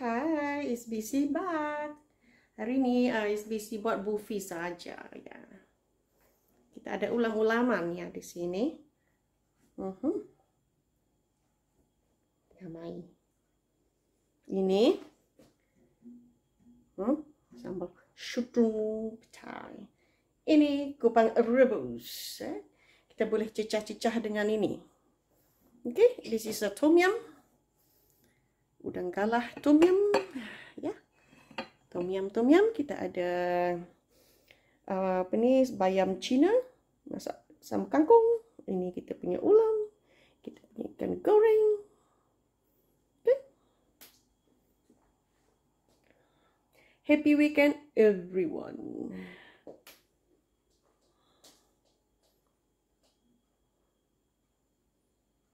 Hi, is busy bat. Hari ni uh, it's busy buat buffy saja ya. Kita ada ulang-ulaman ya di sini. Uh -huh. Kita main. Ini. Hmm, sambal shutung petai. Ini kupang rebus. Eh. Kita boleh cecah-cecah dengan ini. Okay, this is a tom yum udang kalah tom yum ya tom yum tom yum kita ada uh, apa ni bayam cina masak sam kangkung ini kita punya ulam kita punya ikan goreng Happy weekend, everyone.